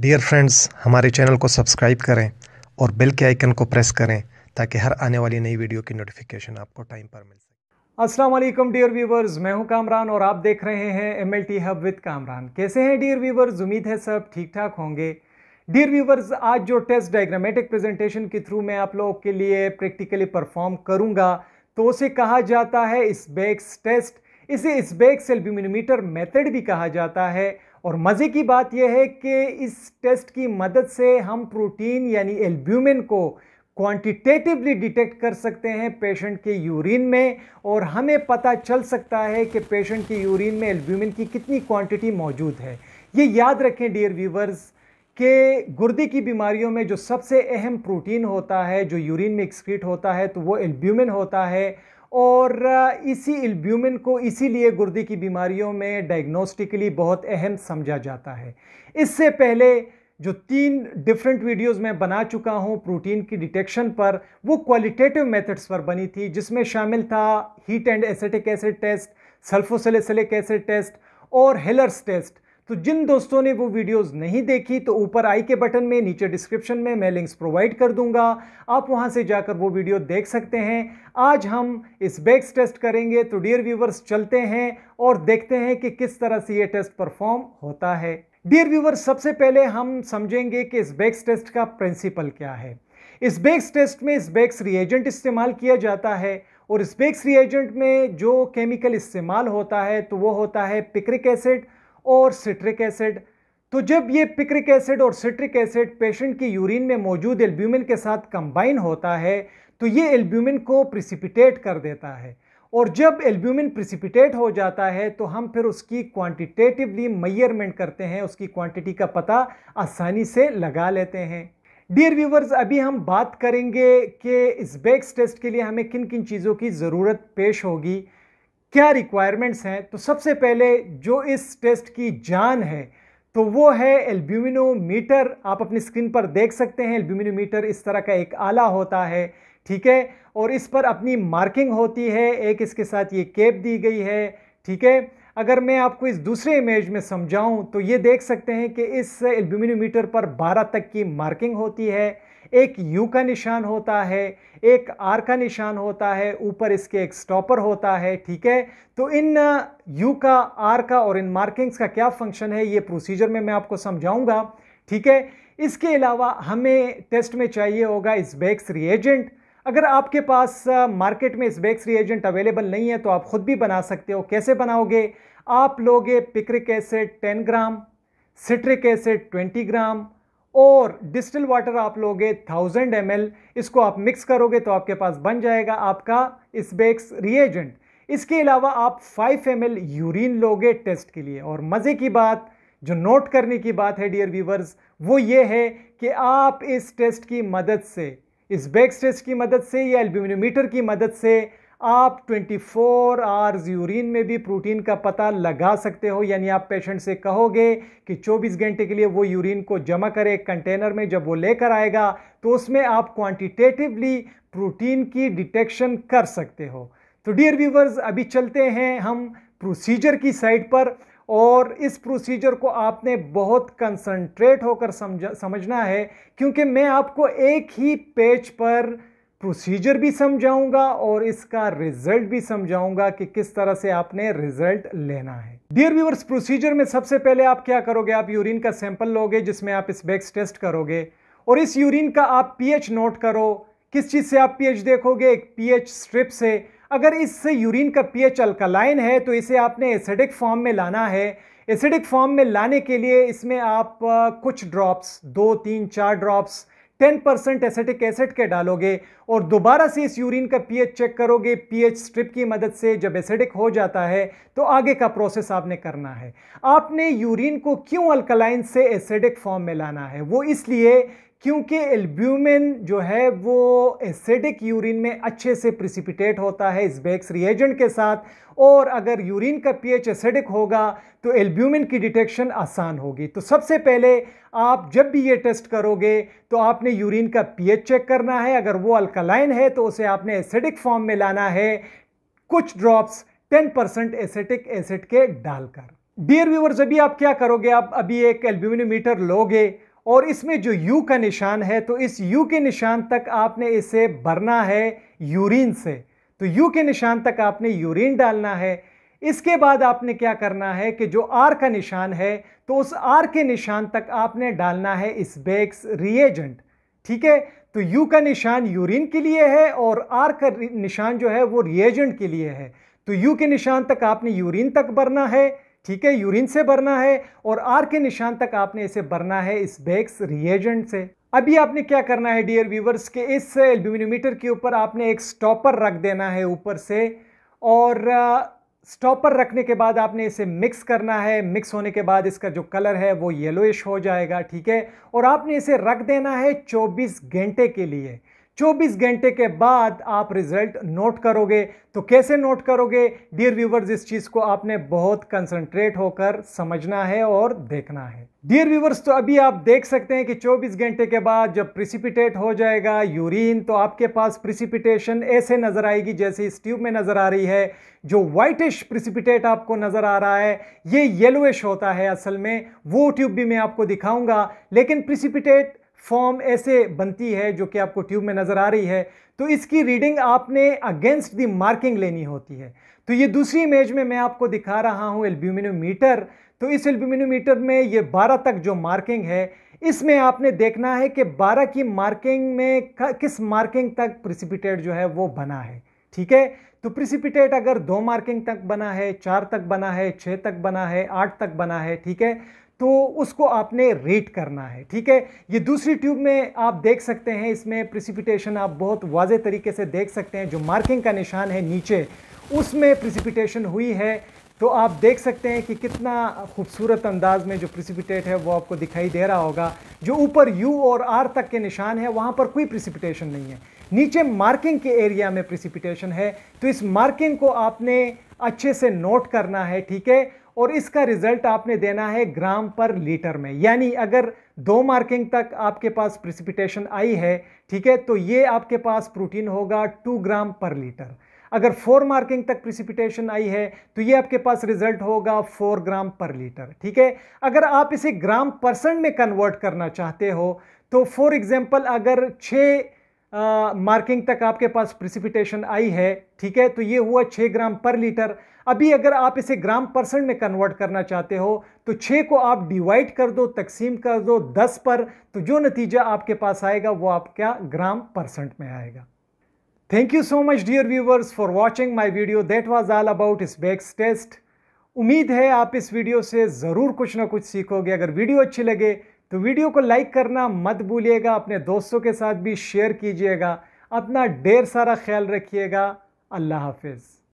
dear friends हमारे channel को subscribe करें और बेल के आइकन को प्रेस करें ताकि हर आने वाली नई वीडियो की नोटिफिकेशन आपको टाइम पर मिल सके वालेकुम डियर व्यूवर्स मैं हूं कामरान और आप देख रहे हैं M L T hub with Kamran कैसे हैं डियर व्यूवर्स उम्मीद है सब ठीक ठाक होंगे डियर व्यूवर्स आज जो टेस्ट डायग्रामेटिक प्रेजेंटेशन के थ्रू मैं आप लोगों के लिए प्रैक्टिकली परफॉर्म करूंगा तो उसे कहा जाता है इस स्बेक्स टेस्ट इसे इस स्बेक्स एल्ब्यूमिनोमीटर मेथड भी कहा जाता है और मज़े की बात यह है कि इस टेस्ट की मदद से हम प्रोटीन यानी एल्ब्यूमिन को क्वांटिटेटिवली डिटेक्ट कर सकते हैं पेशेंट के यूरिन में और हमें पता चल सकता है कि पेशेंट के यूरिन में एल्ब्यूमिन की कितनी क्वांटिटी मौजूद है ये याद रखें डियर व्यूवर्स के गुर्दे की बीमारियों में जो सबसे अहम प्रोटीन होता है जो यूरिन में एक्सक्रीट होता है तो वो एल्ब्यूमिन होता है और इसी एल्ब्यूमिन को इसीलिए गुर्दे की बीमारियों में डायग्नोस्टिकली बहुत अहम समझा जाता है इससे पहले जो तीन डिफरेंट वीडियोस मैं बना चुका हूँ प्रोटीन की डिटेक्शन पर वो क्वालिटेटिव मेथड्स पर बनी थी जिसमें शामिल था heat and acetic acid test sulfosalicylic acid test और हेलर्स टेस्ट तो जिन दोस्तों ने वो वीडियोस नहीं देखी तो ऊपर आई के बटन में नीचे डिस्क्रिप्शन में मैं लिंक्स प्रोवाइड कर दूंगा आप वहां से जाकर वो वीडियो देख सकते हैं आज हम इस बैग्स टेस्ट करेंगे तो डियर व्यूवर्स चलते हैं और देखते हैं कि किस तरह से ये टेस्ट परफॉर्म होता है डियर व्यूवर्स सबसे पहले हम समझेंगे कि इस बैग्स टेस्ट का प्रिंसिपल क्या है इस बैग्स टेस्ट में इस बैग्स रिएजेंट इस्तेमाल किया जाता है और इस बैग्स रिएजेंट में जो केमिकल इस्तेमाल होता है तो वो होता है पिक्रिक एसिड और सिट्रिक एसिड तो जब ये पिक्रिक एसिड और सिट्रिक एसिड पेशेंट की यूरिन में मौजूद एल्ब्यूमिन के साथ कंबाइन होता है तो ये एल्ब्यूमिन को प्रिसिपिटेट कर देता है और जब एल्ब्यूमिन प्रिसिपिटेट हो जाता है तो हम फिर उसकी क्वांटिटेटिवली मैयरमेंट करते हैं उसकी क्वांटिटी का पता आसानी से लगा लेते हैं डियर व्यूवर्स अभी हम बात करेंगे कि इस बेक्स टेस्ट के लिए हमें किन किन चीज़ों की ज़रूरत पेश होगी क्या रिक्वायरमेंट्स हैं तो सबसे पहले जो इस टेस्ट की जान है तो वो है एल्ब्यूमिनोमीटर आप अपनी स्क्रीन पर देख सकते हैं एल्ब्यूमिनोमीटर इस तरह का एक आला होता है ठीक है और इस पर अपनी मार्किंग होती है एक इसके साथ ये केप दी गई है ठीक है अगर मैं आपको इस दूसरे इमेज में समझाऊं तो ये देख सकते हैं कि इस एल्यूमिनोमीटर पर 12 तक की मार्किंग होती है एक यू का निशान होता है एक आर का निशान होता है ऊपर इसके एक स्टॉपर होता है ठीक है तो इन यू uh, का आर का और इन मार्किंग्स का क्या फंक्शन है ये प्रोसीजर में मैं आपको समझाऊंगा ठीक है इसके अलावा हमें टेस्ट में चाहिए होगा इस बैक्स रिएजेंट अगर आपके पास मार्केट में स्बेक्स रिएजेंट अवेलेबल नहीं है तो आप ख़ुद भी बना सकते हो कैसे बनाओगे आप लोगे picric acid ten gram citric acid twenty gram और डिस्टल वाटर आप लोगे थाउजेंड एम इसको आप मिक्स करोगे तो आपके पास बन जाएगा आपका बेक्स रिएजेंट इसके अलावा आप 5 एम यूरिन लोगे टेस्ट के लिए और मज़े की बात जो नोट करने की बात है डियर व्यूवर्स वो ये है कि आप इस टेस्ट की मदद से इस बैक स्टेज की मदद से या एल्बिनोमीटर की मदद से आप 24 फोर आवर्स यूरिन में भी प्रोटीन का पता लगा सकते हो यानी आप पेशेंट से कहोगे कि 24 घंटे के लिए वो यूरिन को जमा करे कंटेनर में जब वो लेकर आएगा तो उसमें आप क्वांटिटेटिवली प्रोटीन की डिटेक्शन कर सकते हो तो डियर व्यूवर्स अभी चलते हैं हम प्रोसीजर की साइड पर और इस प्रोसीजर को आपने बहुत कंसंट्रेट होकर समझ समझना है क्योंकि मैं आपको एक ही पेज पर प्रोसीजर भी समझाऊंगा और इसका रिजल्ट भी समझाऊंगा कि किस तरह से आपने रिजल्ट लेना है डियर व्यूअर्स प्रोसीजर में सबसे पहले आप क्या करोगे आप यूरिन का सैंपल लोगे जिसमें आप इस बैक्स टेस्ट करोगे और इस यूरिन का आप पीएच नोट करो किस चीज़ से आप पीएच देखोगे एक पीएच स्ट्रिप से अगर इस यूरिन का पीएच अल्कलाइन है तो इसे आपने एसिडिक फॉर्म में लाना है एसिडिक फॉर्म में लाने के लिए इसमें आप कुछ ड्रॉप्स दो तीन चार ड्रॉप्स 10 परसेंट एसिटिक एसिड के डालोगे और दोबारा से इस यूरिन का पीएच चेक करोगे पीएच स्ट्रिप की मदद से जब एसिडिक हो जाता है तो आगे का प्रोसेस आपने करना है आपने यूरिन को क्यों अल्कलाइन से एसिडिक फॉर्म में लाना है वो इसलिए क्योंकि एल्ब्यूमिन जो है वो एसिडिक यूरिन में अच्छे से प्रिसिपिटेट होता है इस बेक्स रिएजेंट के साथ और अगर यूरिन का पीएच एसिडिक होगा तो एल्ब्यूमिन की डिटेक्शन आसान होगी तो सबसे पहले आप जब भी ये टेस्ट करोगे तो आपने यूरिन का पीएच चेक करना है अगर वो अल्कलाइन है तो उसे आपने एसिडिक फॉर्म में लाना है कुछ drops ten percent acetic acid के डालकर डियर व्यूवर्स अभी आप क्या करोगे आप अभी एक एल्ब्यूमिनोमीटर लोगे और इसमें जो यू का निशान है तो इस यू के निशान तक आपने इसे भरना है यूरिन से तो यू के निशान तक आपने यूरिन डालना है इसके बाद आपने क्या करना है कि जो आर का निशान है तो उस आर के निशान तक आपने डालना है स्बेक्स रिएजेंट ठीक है तो यू का निशान यूरिन के लिए है और आर का निशान जो है वो रिएजेंट के लिए है तो यू के निशान तक आपने यूरिन तक भरना है ठीक है यूरिन से भरना है और आर के निशान तक आपने इसे भरना है इस बैग्स रिएजेंट से अभी आपने क्या करना है डियर व्यूवर्स के इस एल्यूमिनीमीटर के ऊपर आपने एक स्टॉपर रख देना है ऊपर से और स्टॉपर रखने के बाद आपने इसे मिक्स करना है मिक्स होने के बाद इसका जो कलर है वो येलोइश हो जाएगा ठीक है और आपने इसे रख देना है 24 घंटे के लिए 24 घंटे के बाद आप रिजल्ट नोट करोगे तो कैसे नोट करोगे डियर व्यूवर्स इस चीज़ को आपने बहुत कंसंट्रेट होकर समझना है और देखना है डियर व्यूवर्स तो अभी आप देख सकते हैं कि 24 घंटे के बाद जब प्रिसिपिटेट हो जाएगा यूरिन तो आपके पास प्रिसिपिटेशन ऐसे नज़र आएगी जैसे इस ट्यूब में नज़र आ रही है जो वाइटिश प्रिसिपिटेट आपको नज़र आ रहा है ये येलोइश होता है असल में वो ट्यूब भी मैं आपको दिखाऊंगा लेकिन प्रिसिपिटेट फॉर्म ऐसे बनती है जो कि आपको ट्यूब में नज़र आ रही है तो इसकी रीडिंग आपने अगेंस्ट दी मार्किंग लेनी होती है तो ये दूसरी इमेज में मैं आपको दिखा रहा हूँ एल्ब्यूमिनोमीटर तो इस एल्ब्यूमिनोमीटर में ये 12 तक जो मार्किंग है इसमें आपने देखना है कि 12 की मार्किंग में किस मार्किंग तक प्रिसिपिटेट जो है वो बना है ठीक है तो प्रिसिपिटेट अगर दो मार्किंग तक बना है चार तक बना है छः तक बना है आठ तक बना है ठीक है तो उसको आपने रेट करना है ठीक है ये दूसरी ट्यूब में आप देख सकते हैं इसमें प्रिसिपिटेशन आप बहुत वाज तरीके से देख सकते हैं जो मार्किंग का निशान है नीचे उसमें प्रिसिपिटेशन हुई है तो आप देख सकते हैं कि कितना खूबसूरत अंदाज में जो प्रिसिपिटेट है वो आपको दिखाई दे रहा होगा जो ऊपर यू और आर तक के निशान है वहाँ पर कोई प्रिसिपिटेशन नहीं है नीचे मार्किंग के एरिया में प्रिसिपिटेशन है तो इस मार्किंग को आपने अच्छे से नोट करना है ठीक है और इसका रिजल्ट आपने देना है ग्राम पर लीटर में यानी अगर दो मार्किंग तक आपके पास प्रिसिपिटेशन आई है ठीक है तो ये आपके पास प्रोटीन होगा टू ग्राम पर लीटर अगर फोर मार्किंग तक प्रिसिपिटेशन आई है तो ये आपके पास रिजल्ट होगा फोर ग्राम पर लीटर ठीक है अगर आप इसे ग्राम परसेंट में कन्वर्ट करना चाहते हो तो फॉर एग्जाम्पल अगर छः मार्किंग तक आपके पास प्रिसिपिटेशन आई है ठीक है तो ये हुआ छः ग्राम पर लीटर अभी अगर आप इसे ग्राम परसेंट में कन्वर्ट करना चाहते हो तो छः को आप डिवाइड कर दो तकसीम कर दो दस पर तो जो नतीजा आपके पास आएगा वो आपका ग्राम परसेंट में आएगा thank you so much dear viewers for watching my video that was all about Esbach's test उम्मीद है आप इस वीडियो से ज़रूर कुछ ना कुछ सीखोगे अगर वीडियो अच्छी लगे तो वीडियो को लाइक करना मत भूलिएगा अपने दोस्तों के साथ भी शेयर कीजिएगा अपना ढेर सारा ख्याल रखिएगा अल्लाह हाफिज़